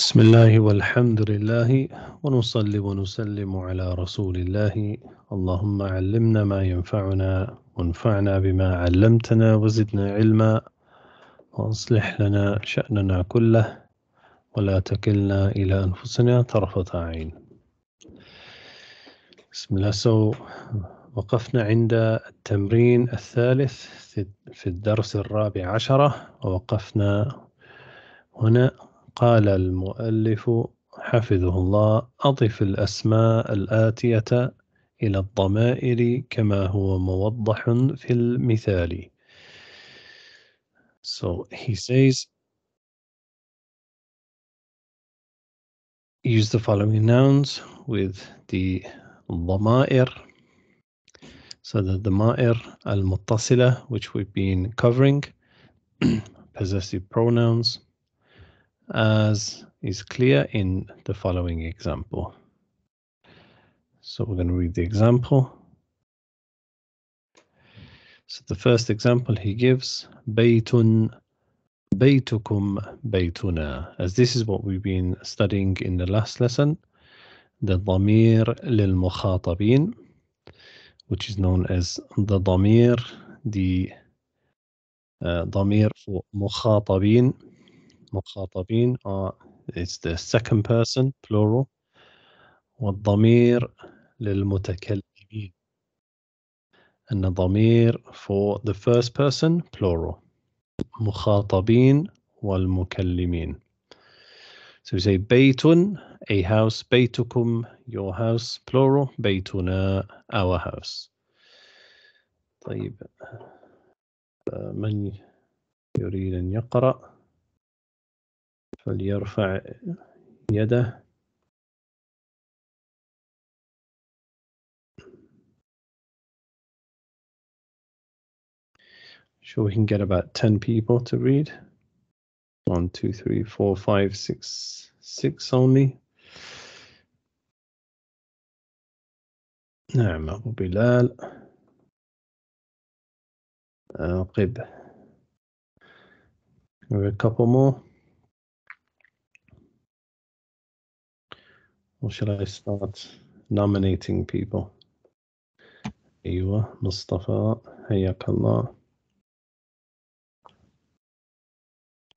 بسم الله والحمد لله ونصلي ونسلم على رسول الله اللهم علمنا ما ينفعنا وانفعنا بما علمتنا وزدنا علما وأصلح لنا شأننا كله ولا تكلنا إلى أنفسنا طرفة عين بسم الله سو وقفنا عند التمرين الثالث في الدرس الرابع عشرة ووقفنا هنا قال المؤلف حفظه الله أضف الأسماء الآتية إلى الضمائر كما هو موضح في المثال. So he says, use the following nouns with the ضمائر. So the ضمائر al-muttasila, which we've been covering, possessive pronouns, as is clear in the following example. So we're going to read the example. So the first example he gives, Baytun, Baytukum, Baytuna. As this is what we've been studying in the last lesson, the Damir lil Mukhatabin, which is known as the Damir, the uh, Damir for Mukhatabin, مخاطبين are it's the second person plural والضمير للمتكلمين أن ضمير for the first person plural مخاطبين والمكلمين so we say بيت a house بيتكم your house plural بيتنا our house طيب من يريد أن يقرأ فليرفع يده Sure, we can get about 10 people to read. One, two, three, four, five, six, six only. نعم أبو بلال عقب a couple more Or should I start nominating people? أيوة Mustafa, حياك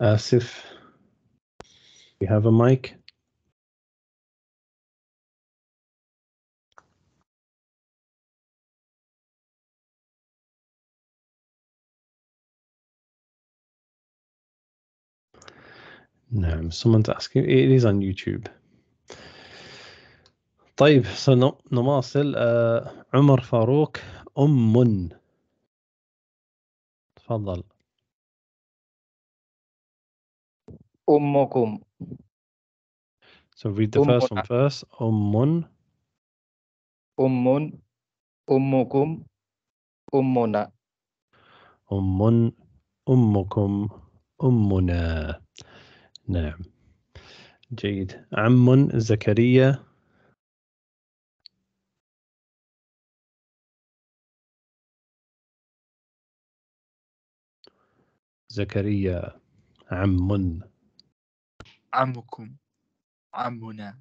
Asif. We you have a mic No, someone's asking. It is on YouTube. طيب نواصل آه عمر فاروق أم تفضل أمكم So read the first one first. أم أم أمكم أمنا أم أمكم أمنا نعم جيد عم زكريا زكريا عم عمكم عمنا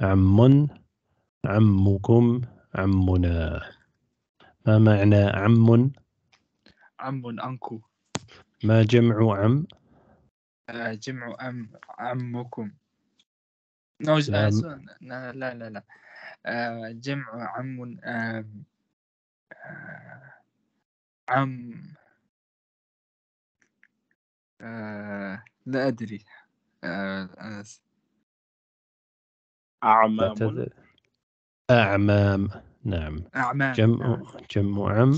عم عمكم عمنا ما معنى عم عم أنكو ما جمع عم آه، جمع أم عمكم نوز آه، نعم. لا لا لا, لا. آه، جمع عم عم آه، لا أدري آه، أنس أعمام أعمام نعم أعمام جمع نعم. جمع عم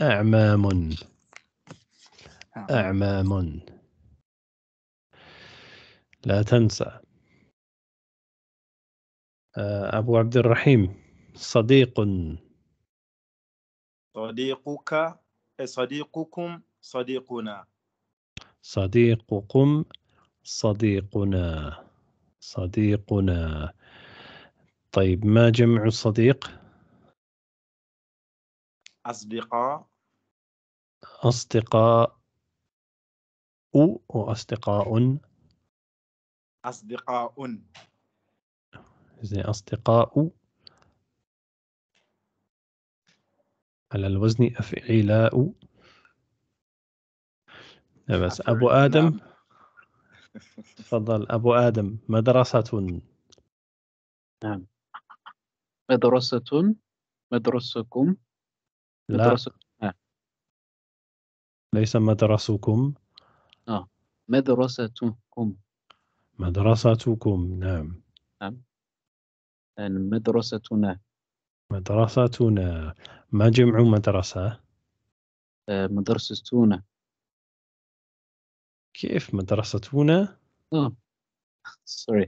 أعمام أعمام لا تنسى آه، أبو عبد الرحيم صديق صديقك صديقكم صديقنا صديقكم صديقنا صديقنا طيب ما جمع الصديق أصدقاء أصدقاء وأصدقاء أصدقاء زي أصدقاء على الوزن أفعلاء إيه بس ابو ادم تفضل ابو ادم مدرسه نعم مدرسه مدرسكم لا مدرسة... آه. ليس مدرسكم آه. مدرستكم مدرستكم نعم نعم يعني مدرستنا مدرستنا ما جمع مدرسة؟ آه، مدرستنا كيف مدرستنا سوري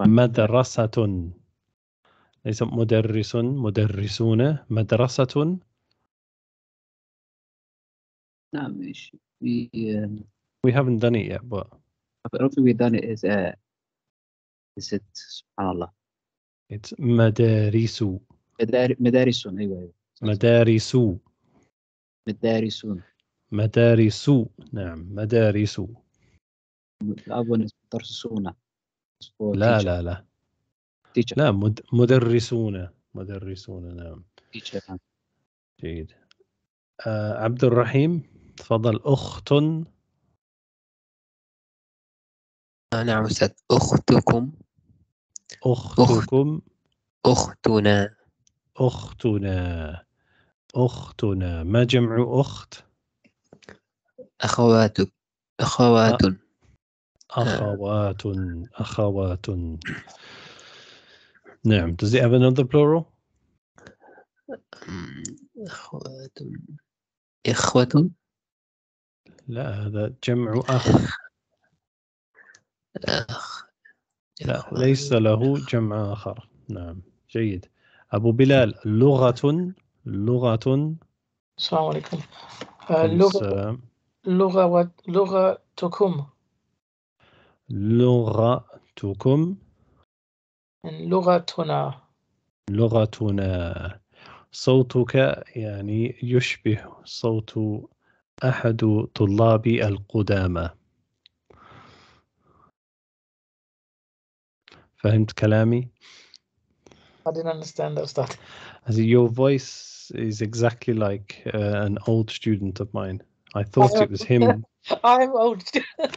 آه. مدرسة ليس مدرس مدرسون مدرسة نعم we um, we haven't done it yet but I don't think we've done it is uh is it subhanallah it's مدارس مدارسون ايوه ايوه مدارسون مدارس نعم مدارس أظن مدرسون نعم. لا لا لا لا مدرسون مدرسون نعم. نعم جيد آه عبد الرحيم تفضل أخت آه نعم أستاذ أختكم أختكم أختنا أختنا أختنا ما جمع أخت؟ أخوات أخوات أخوات أخوات نعم does it have another plural أخوات إخوة لا هذا جمع أخ أخ لا ليس له جمع آخر نعم جيد أبو بلال لغة لغة السلام عليكم اللغة آه، لغة لغتكم لغتكم يعني لغتنا لغتنا صوتك يعني يشبه صوت أحد طلابي القدامى فهمت كلامي؟ I didn't understand that stuff. Your voice is exactly like uh, an old student of mine. I thought it was him. I'm old.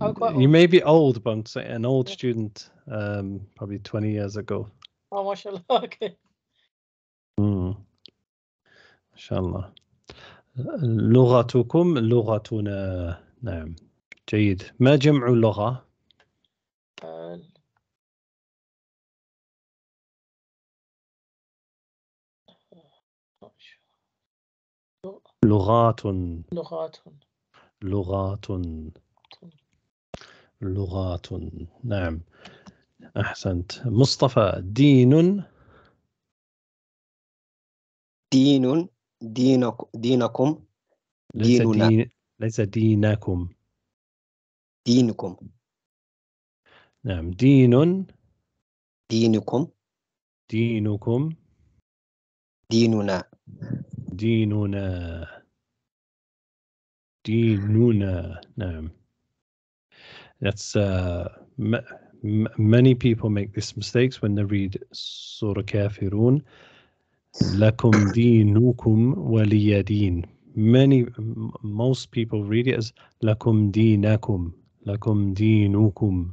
I'm old. You may be old, but I'm saying an old student, um, probably 20 years ago. Oh, mashallah. Okay. Mm. Mashallah. لغتكم لغتنا نعم جيد ما جمع اللغة. لغات لغات لغات لغات نعم أحسنت مصطفى دين دين دينك دينكم ليس ديننا دين ليس دينكم دينكم نعم دين دينكم دينكم ديننا ديننا ديننا نعم that's uh, many people make this mistakes when they read سورة كافرون لكم دينكم ولي دين many most people read it as لكم دينكم لكم دينكم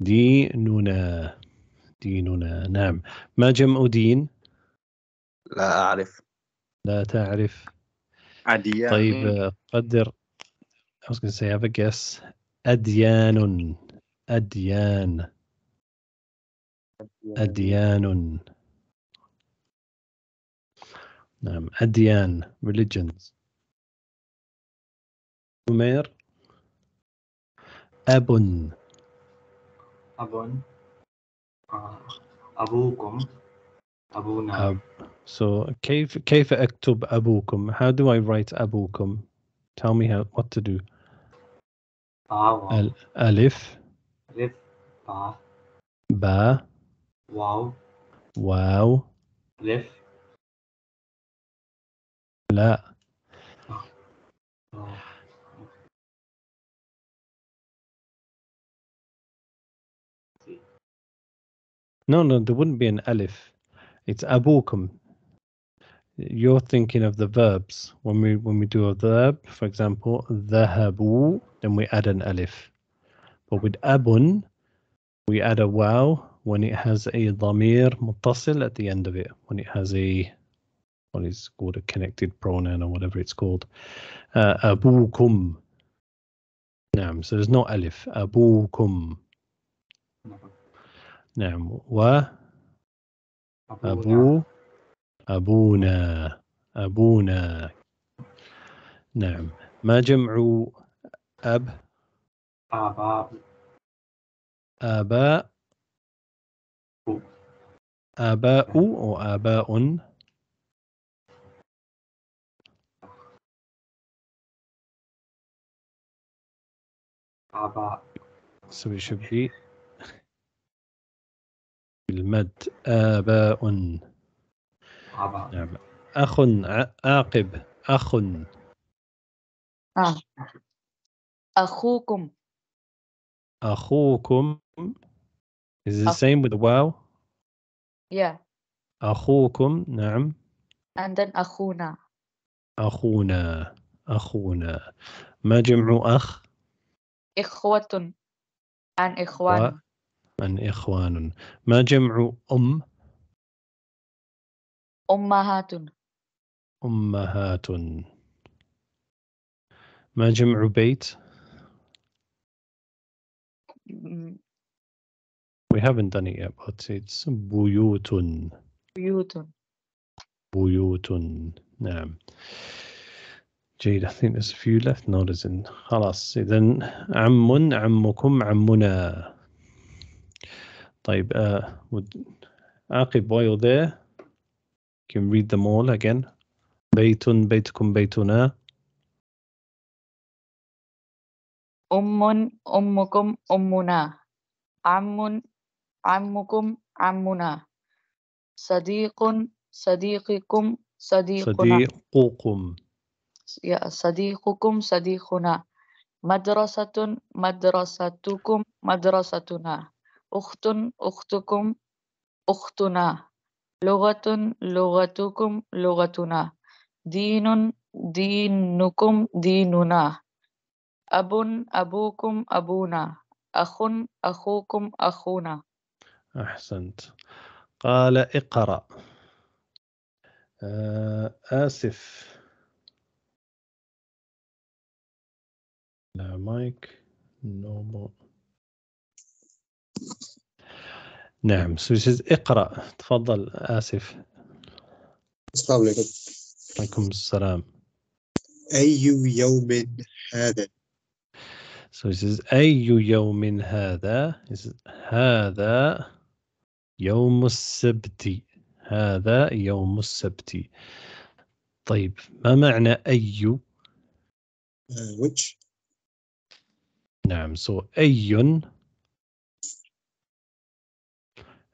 ديننا ديننا نعم ما جمع دين لا أعرف لا تعرف عديان طيب قدر I was gonna say have a guess أديان أديان أديان نعم أديان religions أمير أب أب آه، أبوكم أبونا أب So كيف كيف أكتب أبوكم? How do I write أبوكم? Tell me how what to do. Ba, ألف ألف با با واو واو ألف لا No, no, there wouldn't be an alif. It's abukum you're thinking of the verbs. When we when we do a verb, for example, habu, then we add an alif. But with abun, we add a wow when it has a dhamir mutasil at the end of it, when it has a what is called a connected pronoun or whatever it's called. Uh, abukum. Naam, so there's not alif. Abukum. Naam, wa abu أبونا أبونا نعم ما جمع أب آباء آباء آباء وآباء آباء سوي شبهي المد آباء نعم اخ عاقب اخ آه. اخوكم اخوكم is the same with wow yeah اخوكم نعم and then اخونا اخونا اخونا ما جمع اخ اخوة عن اخوان عن اخوان ما جمع ام أمهات أمهات ما جمع بيت We haven't done it yet but it's بيوت بيوت بيوت نعم جيد I think there's a few left no there's in خلاص إذا عم عمكم عمنا طيب uh, would, عقب while there can read them all again. Baytun, baytukum, baytuna. Ummun, ummukum, ummuna. Ammun, ammukum, ammuna. Sadiqun, sadiqikum, sadiquna. Sadiqukum. Ya, sadiqukum, sadiquna. Madrasatun, madrasatukum, madrasatuna. Uktun, uktukum, uktuna. لغة لغتكم لغتنا دين دينكم ديننا أب أبوكم أبونا أخ أخوكم أخونا أحسنت قال اقرأ آه، آسف لا مايك نو no نعم سويسز اقرأ تفضل آسف السلام عليكم وعليكم السلام أي يوم هذا So says أي يوم هذا says, هذا يوم السبت هذا يوم السبت طيب ما معنى أي uh, which نعم so أي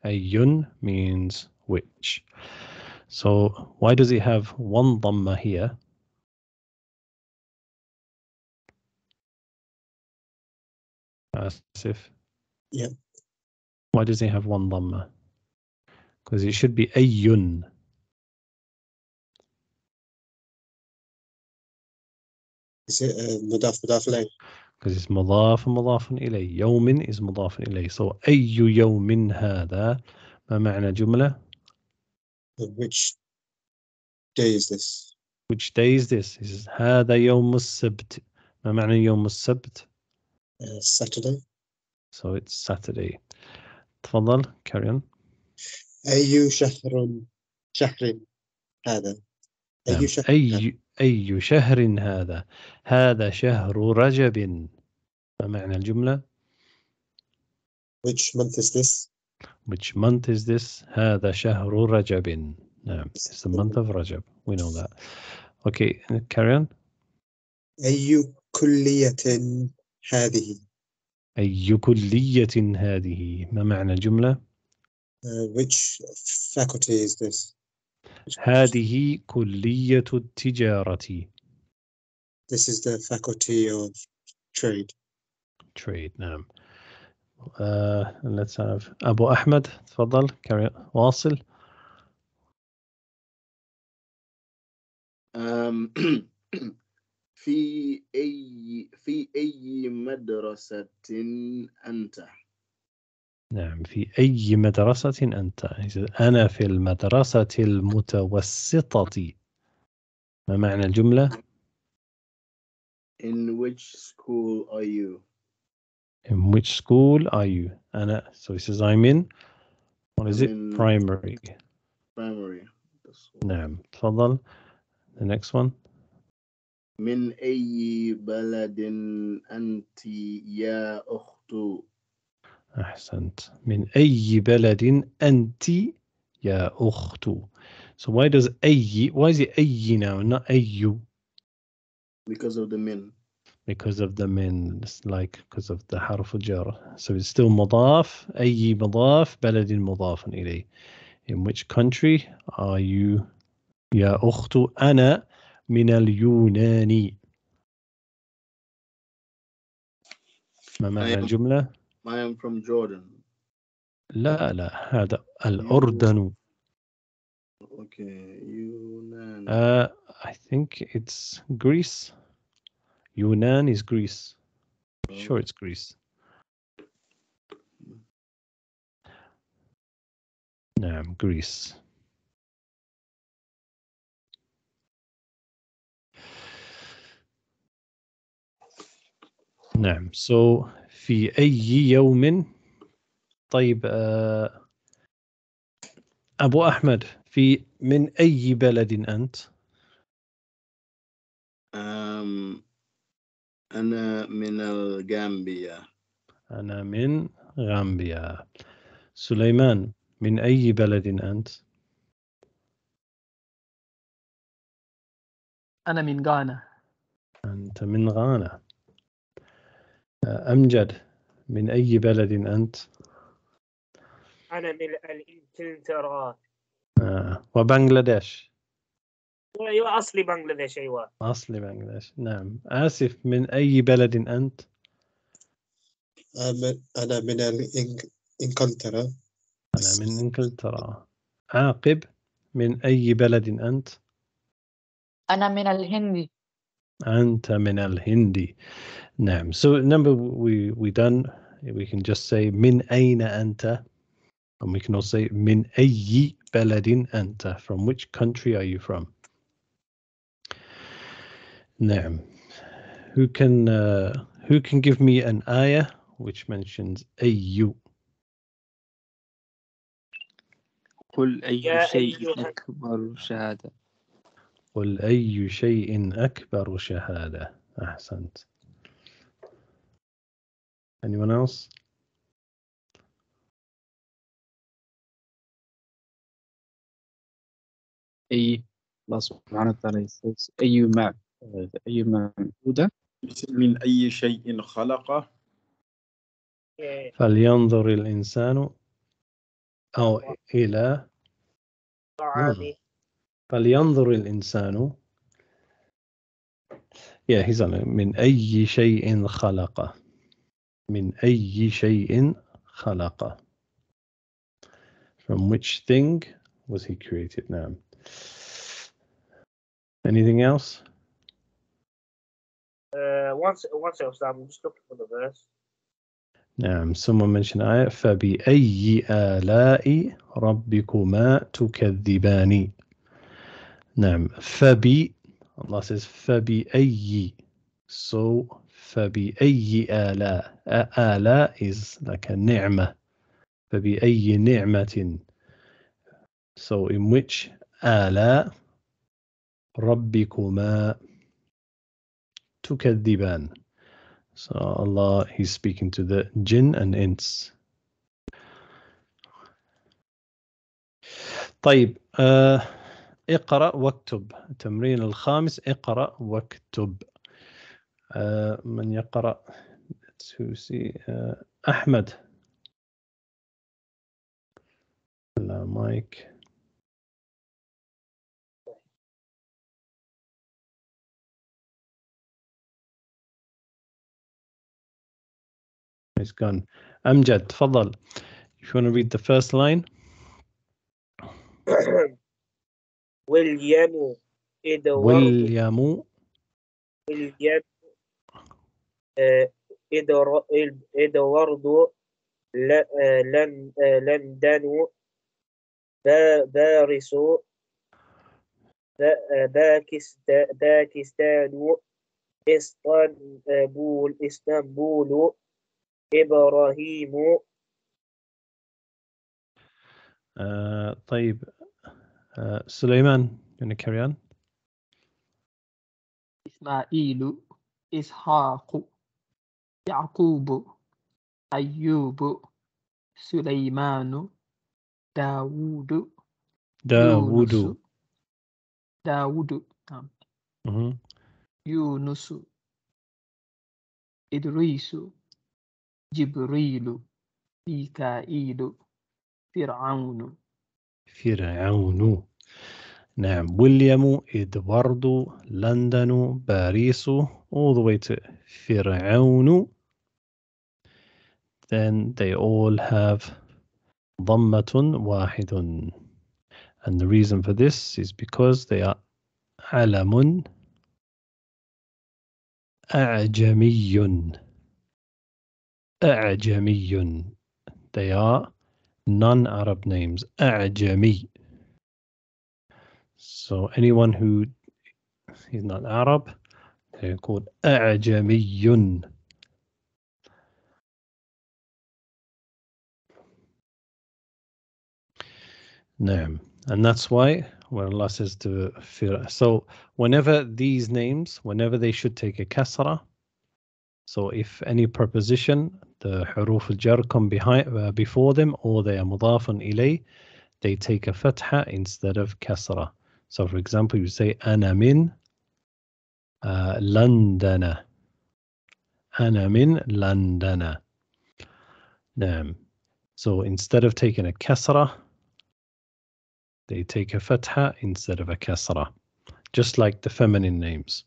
a yun means which. So why does he have one dhamma here? Asif. Yeah. Why does he have one dhamma? Because it should be a yun. Is it uh, mudaf mudaf because it's مضاف مضاف إليه يوم is مضاف إليه so أي يوم هذا ما معنى جملة which day is this which day is this is هذا يوم السبت ما معنى يوم السبت uh, Saturday so it's Saturday تفضل carry on أي شهر شهر هذا أي نعم. شهر أي أي شهر هذا هذا شهر رجب ما معنى الجملة Which month is this Which month is this هذا شهر رجب نعم It's the month of رجب We know that Okay carry on أي كلية هذه أي كلية هذه ما معنى الجملة uh, Which faculty is this هذه كلية التجارة This is the faculty of trade trade نعم uh, let's have أبو أحمد تفضل واصل في أي في أي مدرسة أنت؟ نعم في أي مدرسة أنت أنا في المدرسة المتوسطة ما معنى الجملة In which school are you In which school are you أنا so he says I'm in what is it primary primary نعم تفضل the next one من أي بلد أنت يا أخت أحسنت من أي بلد أنت يا أخت So why does أي why is it أي now not أي Because of the men Because of the men it's like because of the حرف الجر So it's still مضاف أي مضاف بلد مضاف إليه In which country are you يا أخت أنا من اليوناني ما معنى الجملة؟ I am from Jordan. لا لا هذا الأردن. Okay, Yunnan. Uh, I think it's Greece. Yunnan is Greece. Sure, it's Greece. نعم Greece. نعم so في أي يوم طيب آه، أبو أحمد في من أي بلد أنت؟ أم أنا من الغامبيا أنا من غامبيا سليمان من أي بلد أنت؟ أنا من غانا أنت من غانا أمجد من أي بلد أنت؟ أنا من إنجلترا آه. وبنغلاديش أيوة أصلي بنغلاديش أيوة أصلي بنغلاديش نعم آسف من أي بلد أنت؟ أنا من إنجلترا أنا من إنجلترا عاقب من أي بلد أنت؟ أنا من الهند أنت من الهندي نعم so number we we done we can just say min aina anta, and we can also say min أي بلد أنت from which country are you from نعم who can uh, who can give me an ayah which mentions أي قل أي شيء أكبر شهادة قل أي شيء أكبر شهادة أحسنت Anyone else? أي الله سبحانه وتعالى أي ما أي موجودة من أي شيء خلقه فلينظر الإنسان أو إلى طعامه فلينظر الإنسان يا هزم من أي شيء خلقه من أي شيء خلقه From which thing was he created now? Anything else? Uh, once, once else, I'm just looking for the verse. Now, someone mentioned آية فبأي آلاء ربكما Allah says فبأي so فبأي آلاء آلاء is like a نعمة فبأي نعمة so in which آلاء ربكما تكذبان so Allah he's speaking to the jinn and ints طيب uh, اقرأ واكتب التمرين الخامس اقرأ واكتب من يقرا سوسي احمد لا مايك It's gone. Amjad, تفضل. If you want to read the first line. William. William. William. إدواردو لندن باريس باكستان اسطنبول اسطنبول ابراهيم آه، طيب آه، سليمان you carry on اسماعيل اسحاق يعقوب أيوب سليمان داوود داوود داوود نعم يونس إدريس جبريل ميكائيل فرعون فرعون نعم ويليام إدواردو لندن باريس all the way to Fir'aunu. Then they all have ضمةٌ Wahidun. And the reason for this is because they are Alamun أعجمي أعجمي they are non-Arab names أعجمي so anyone who is not Arab يكون أعجمي نعم and that's why when Allah says to Fir so whenever these names whenever they should take a kasra so if any preposition the huruf al-jar come behind uh, before them or they are mudafun ilay they take a fatha instead of kasra so for example you say أنا من uh, لندن أنا من لندن نعم so instead of taking a kasra they take a fatha instead of a kasra just like the feminine names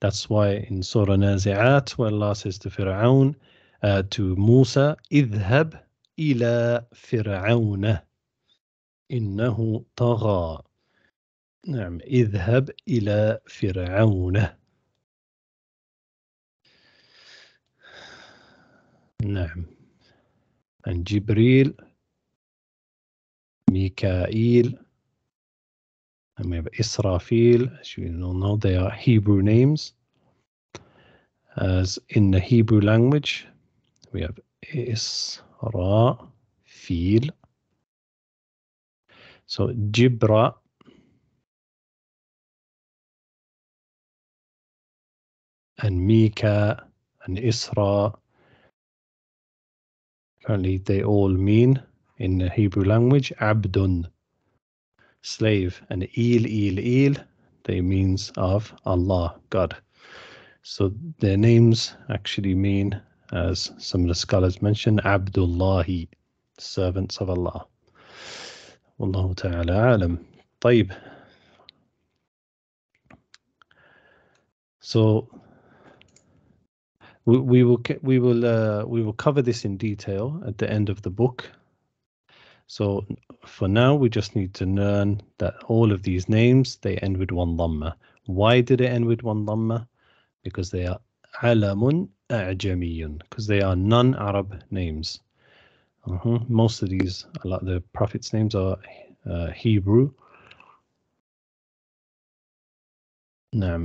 that's why in Surah Nazi'at where Allah says to Fir'aun uh, to Musa اذهب إلى فرعون إنه طغى نعم اذهب إلى فرعونه. نعم عن جبريل ميكائيل and we have Israfil you know they are Hebrew names as in the Hebrew language we have Israfil so Jibril, and Mika and Isra Apparently, they all mean in the Hebrew language abdun, slave, and il il il. They means of Allah, God. So their names actually mean, as some of the scholars mention, Abdullahi, servants of Allah. Wallahu ta'ala alam. طيب. So we, we will we will uh, we will cover this in detail at the end of the book. So for now, we just need to learn that all of these names they end with one dhamma. Why do they end with one dhamma? Because they are alamun a'jamiyun, because they are non-Arab names. Uh mm-hmm. -huh. Most of these, a lot of the prophets' names are uh, Hebrew.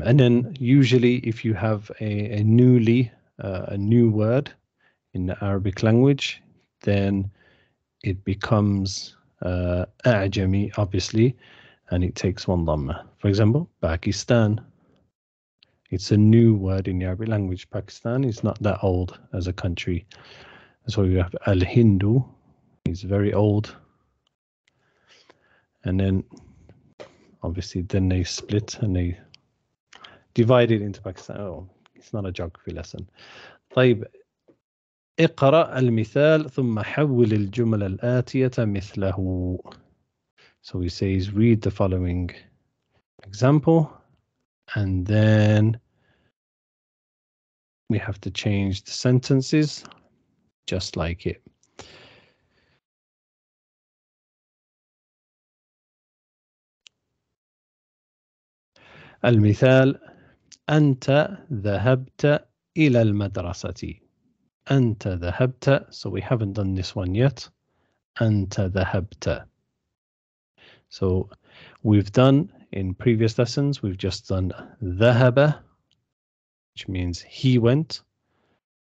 and then usually if you have a, a newly uh, a new word in the Arabic language, then it becomes uh, Ajami, obviously, and it takes one dhamma. For example, Pakistan. It's a new word in the Arabic language. Pakistan is not that old as a country. So you have Al Hindu, it's very old. And then obviously then they split and they divided into Pakistan. Oh, it's not a geography lesson. طيب اقرأ المثال ثم حول الجملة الآتية مثله. So he says read the following example and then we have to change the sentences just like it. المثال أنت ذهبت إلى المدرسة أنت ذهبت so we haven't done this one yet أنت ذهبت so we've done in previous lessons we've just done ذهب which means he went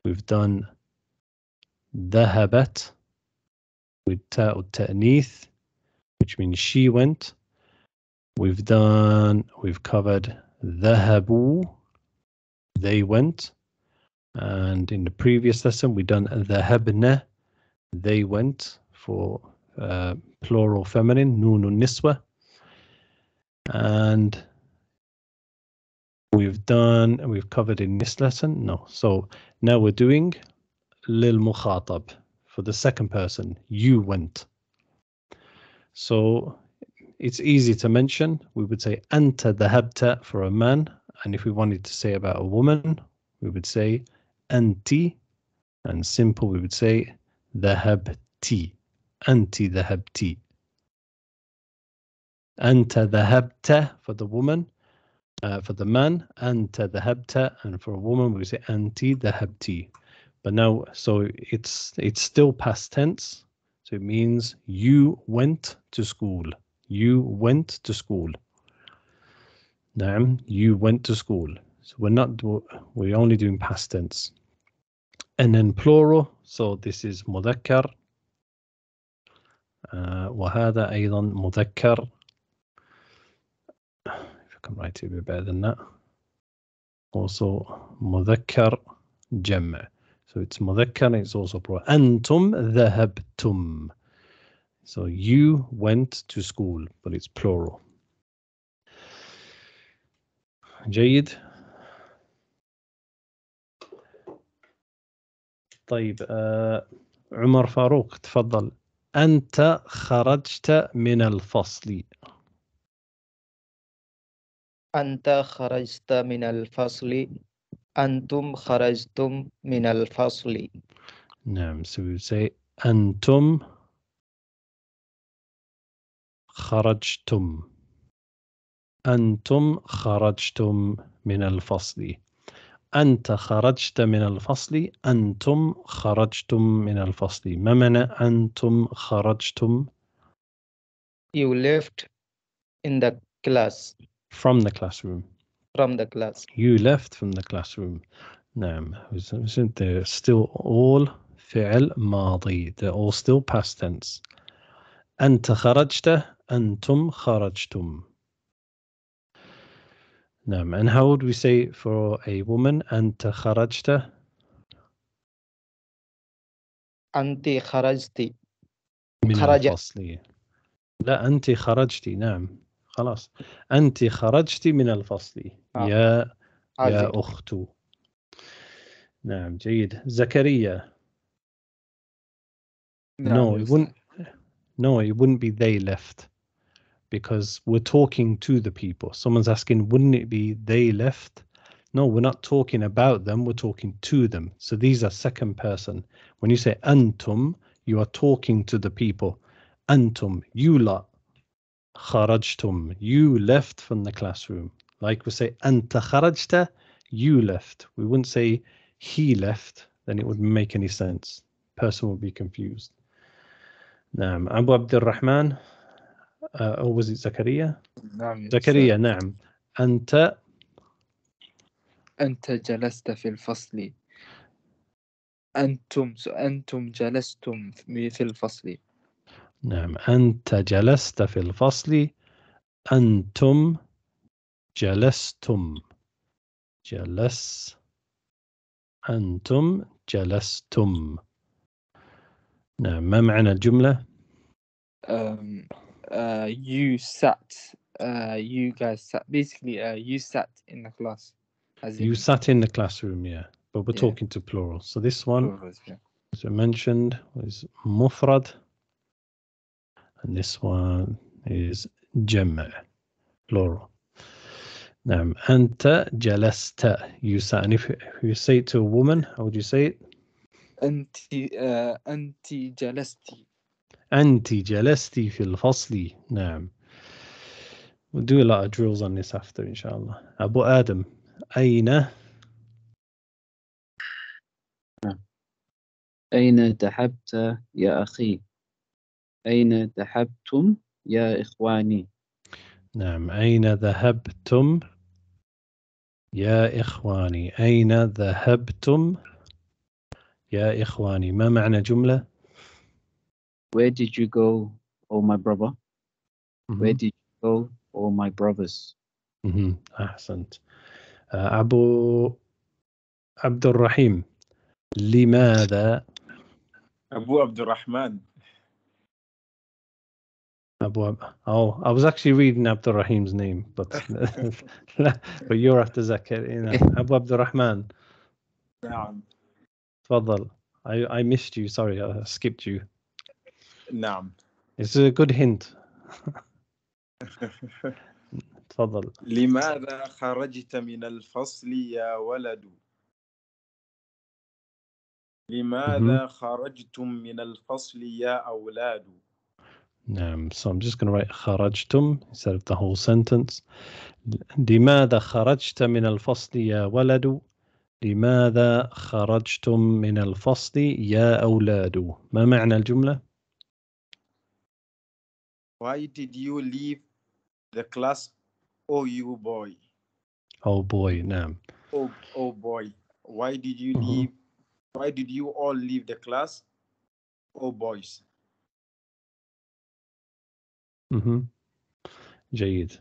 we've done ذهبت with تاء التأنيث which means she went we've done we've covered ذهبوا they went and in the previous lesson we done ذهبنا they went for uh, plural feminine نون النسوة and we've done we've covered in this lesson no so now we're doing lil for the second person you went so it's easy to mention. We would say anta dhahabta for a man, and if we wanted to say about a woman, we would say anti, and simple we would say dhahabti, anti dhahabti. Anta dhahabta for the woman, uh, for the man, anta dhahabta, and for a woman we would say anti dhahabti. But now, so it's it's still past tense, so it means you went to school. You went to school. نعم you went to school. So we're not we're only doing past tense. And then plural, so this is مذكر. وهذا أيضا مذكر. If I can write it a bit better than that. Also مذكر جمع. So it's مذكر, it's also plural. أنتم ذهبتم. So you went to school, but it's plural. جيد طيب آه عمر فاروق تفضل أنت خرجت من الفصل أنت خرجت من الفصل أنتم خرجتم من الفصل نعم so we say أنتم خرجتم أنتم خرجتم من الفصل أنت خرجت من الفصل أنتم خرجتم من الفصل ما معنى أنتم خرجتم You left in the class From the classroom From the class You left from the classroom نعم isn't there still all فعل ماضي they're all still past tense أنت خرجت أنتم خرجتم نعم and how would we say for a woman أنت خرجت أنت خرجتي من خرج. الفصل لا أنت خرجتي نعم خلاص أنت خرجتي من الفصل آه. يا عزيز. آه، يا أخت نعم جيد زكريا نعم no, No, it wouldn't be they left because we're talking to the people. Someone's asking, wouldn't it be they left? No, we're not talking about them, we're talking to them. So these are second person. When you say antum, you are talking to the people. Antum, you lot, kharajtum, you left from the classroom. Like we say, anta kharajta, you left. We wouldn't say he left, then it wouldn't make any sense. Person would be confused. نعم أبو عبد الرحمن آه، أو زكريا نعم زكريا سلام. نعم أنت أنت جلست في الفصل أنتم أنتم جلستم في الفصل نعم أنت جلست في الفصل أنتم جلستم جلس أنتم جلستم نعم ما معنى الجملة؟ Um, uh, you sat, uh, you guys sat, basically uh, you sat in the class. As you in, sat in the classroom, yeah. But we're yeah. talking to plural. So this one, Plurals, yeah. as I mentioned, is مفرد, And this one is جمع plural. Now, أنت جلست you sat. And if, if you say it to a woman, how would you say it? أنت آه، أنت جلست أنت جلست في الفصل نعم We'll do a lot of drills on this after إن شاء الله أبو آدم أين أين ذهبت يا أخي أين ذهبتم يا إخواني نعم أين ذهبتم يا إخواني أين ذهبتم يا إخواني ما معنى جملة Where did you go oh my brother Where did you go oh my brothers أحسنت أبو عبد الرحيم لماذا أبو عبد الرحمن Abu, oh, I was actually reading Abdurrahim's name, but but you're after Zakir. Abu Abdurrahman. تفضل I, I missed you sorry I skipped you نعم It's a good hint تفضل لماذا خرجت من الفصل يا ولد لماذا خرجتم من الفصل يا أولاد نعم so I'm just going to write خرجتم instead of the whole sentence لماذا خرجت من الفصل يا ولد لماذا خرجتم من الفصل يا أولاد ما معنى الجملة Why did you leave the class oh you boy Oh boy نعم Oh, oh boy Why did you leave Why did you all leave the class Oh boys جيد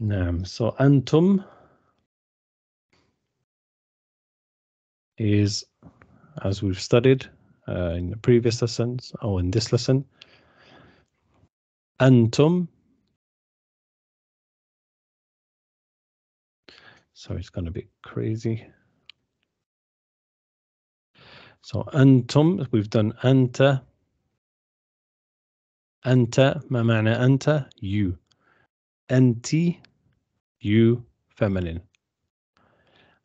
Ehm, so antum is as we've studied uh, in the previous lessons or in this lesson antum. so it's going to be crazy so antum we we've done anta, anta. ما معنى anta you anti you feminine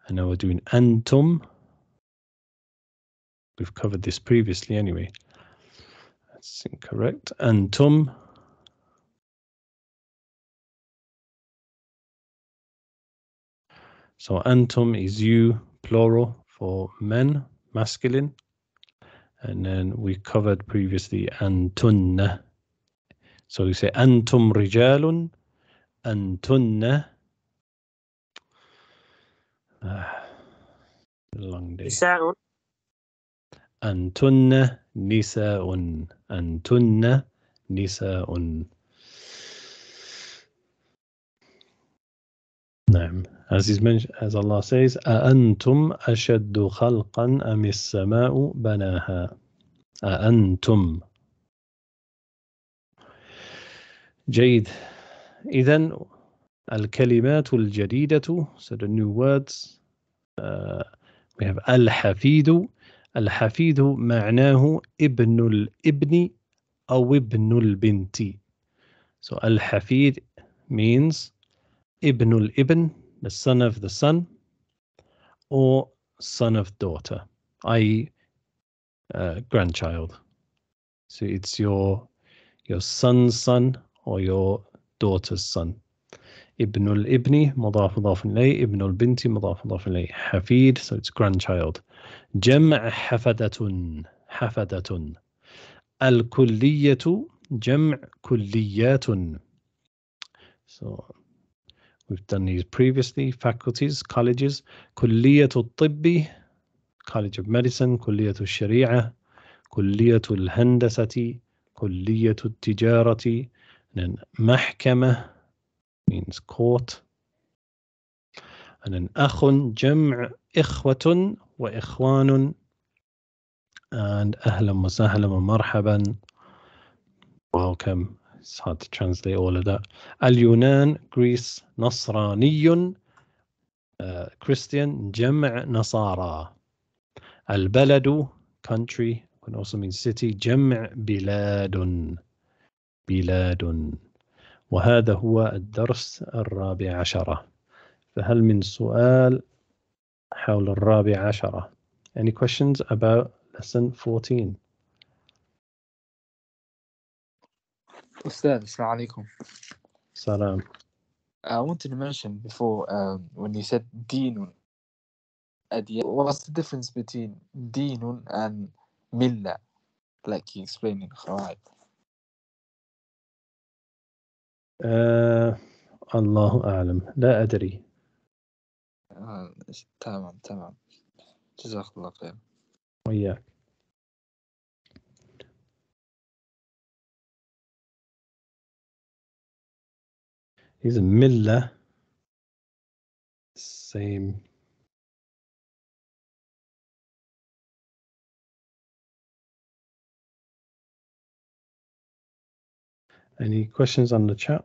and now we're doing antum we've covered this previously anyway that's incorrect antum so antum is you plural for men masculine and then we covered previously antunna so we say antum rijalun أنتن نساء أنتن نساء أنتن نساء نعم as, is mentioned, as Allah says أأنتم أشد خلقا أم السماء بناها أأنتم جيد إذن الكلمات الجديدة so the new words uh, we have الحفيد الحفيد معناه ابن الابن أو ابن البنت so الحفيد means ابن الابن the son of the son or son of daughter i.e. Uh, grandchild so it's your your son's son or your daughter's son ابن الابن مضاف مضاف إليه ابن البنت مضاف مضاف إليه حفيد so it's grandchild جمع حفدة حفدة الكلية جمع كليات so we've done these previously faculties colleges كلية الطب College of Medicine كلية الشريعة كلية الهندسة كلية التجارة And then mahkama means court. And then akhun jam' ikhwatun wa ikhwanun. And ahlan wa sahlan wa marhaban. Welcome. It's hard to translate all of that. Al Yunan, Greece, Nasraniyun, uh, Christian, Jam' Nasara. Al Baladu, country, can also mean city, Jam' Biladun. بلاد وهذا هو الدرس الرابع عشرة فهل من سؤال حول الرابع عشرة any questions about lesson 14 أستاذ السلام عليكم سلام I want to mention before um, when you said دين أديان what's the difference between دين and ملة like you explained in Khawait آه الله أعلم لا أدري آه، تمام تمام جزاك الله خير وياك إذا ملة same Any questions on the chat?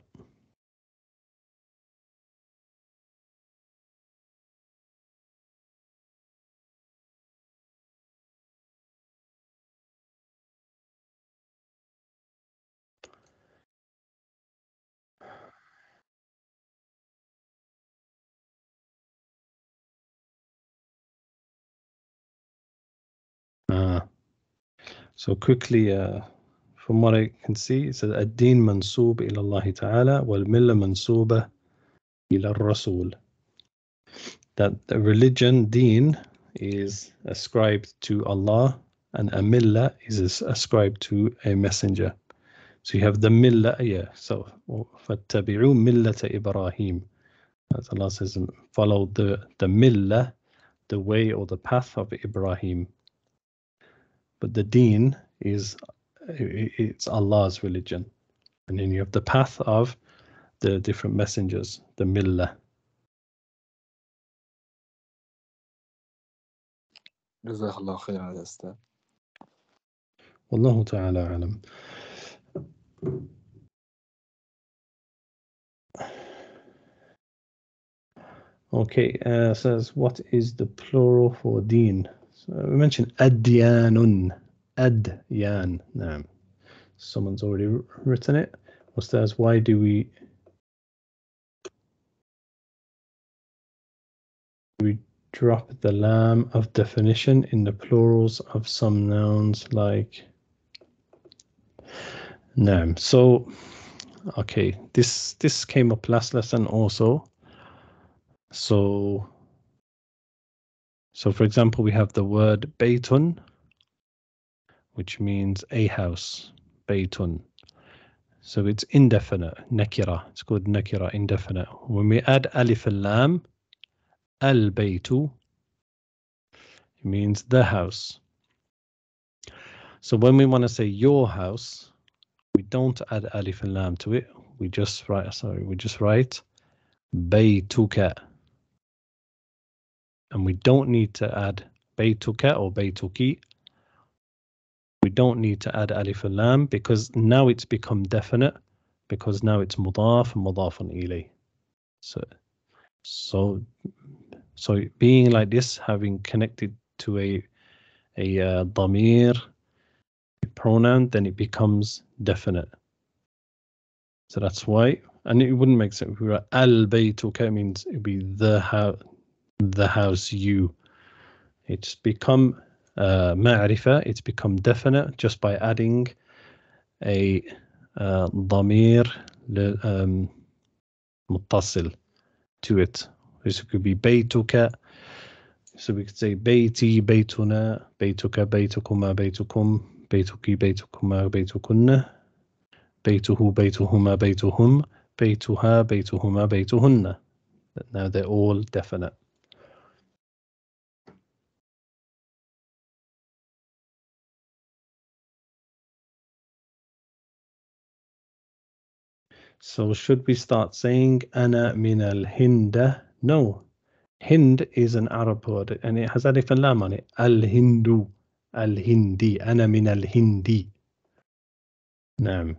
Uh, so quickly, uh, from what I can see, it says "Adin" mansub ila Allah Ta'ala wal milla mansuba ila Rasul. That the religion, Deen, is ascribed to Allah and a Mila is ascribed to a messenger. So you have the Mila yeah. So فَاتَّبِعُوا oh, مِلَّةَ Ibrahim. As Allah says, follow the, the millah, the way or the path of Ibrahim but the deen is it's Allah's religion. And then you have the path of the different messengers, the millah. جزاك الله خير على والله تعالى Okay, uh, says what is the plural for deen? Uh, we mentioned adyanun, adyan. Now, um, someone's already written it. What's that? Why do we we drop the lam of definition in the plurals of some nouns like nam? So, okay, this this came up last lesson also. So so, for example, we have the word Beitun, which means a house, Beitun. So it's indefinite, nakira. It's called nakira, indefinite. When we add alif and lam, al baytu, it means the house. So when we want to say your house, we don't add alif and lam to it. We just write, sorry, we just write baytuka and we don't need to add baytuka or baytuki. We don't need to add alif lam because now it's become definite because now it's mudaf and mudaf on ilay. So, so, so being like this, having connected to a a uh, damir a pronoun, then it becomes definite. So that's why, and it wouldn't make sense. If we were al baytuka, means it'd be the how the house you. It's become uh, ma'rifa, it's become definite just by adding a uh, ضمير um, متصل to it. This could be بيتك so we could say بيتي بيتنا بيتك بيتكما بيتكم بيتك بيتكما بيتكن بيته بيتهما بيتهم بيتها بيتهما بيتهن. Now they're all definite. So should we start saying "ana min al Hinda"? No. Hind is an Arab word and it has alif and lam on it. Al-Hindu. Al-Hindi. ana min al Hindi. No,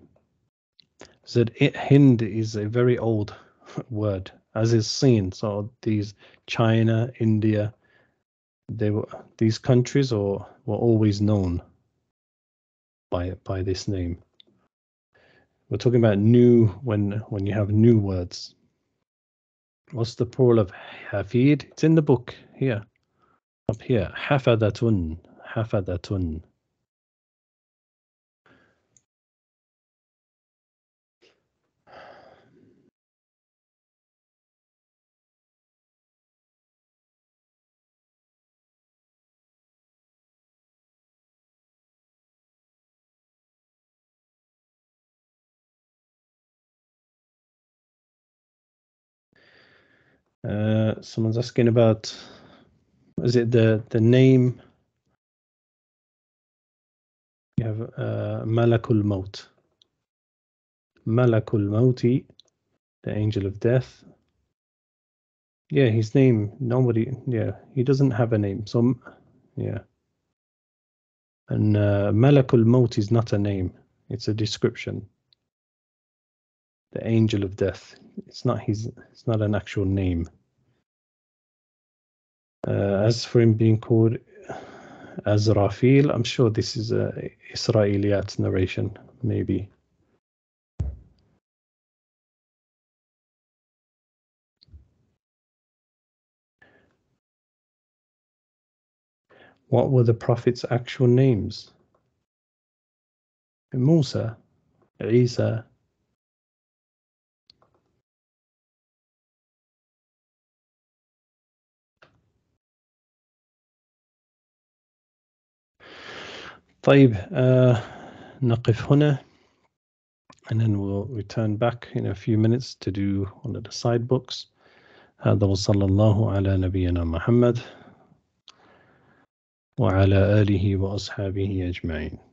So Hind is a very old word, as is seen. So these China, India, they were these countries or were always known by by this name. We're talking about new when when you have new words. What's the plural of hafid? It's in the book here, up here. Hafadatun, hafadatun. Uh, someone's asking about is it the the name? You have uh, Malakul Maut. Malakul Mauti, the angel of death. Yeah, his name. Nobody. Yeah, he doesn't have a name. So, yeah. And uh, Malakul Maut is not a name; it's a description the angel of death. It's not his. It's not an actual name. Uh, as for him being called Azrafil, I'm sure this is a Israeliat narration, maybe. What were the prophets' actual names? Musa, Isa, طيب uh, نقف هنا and then we'll return back in a few minutes to do one of the side books هذا وصلى الله على نبينا محمد وعلى آله وأصحابه أجمعين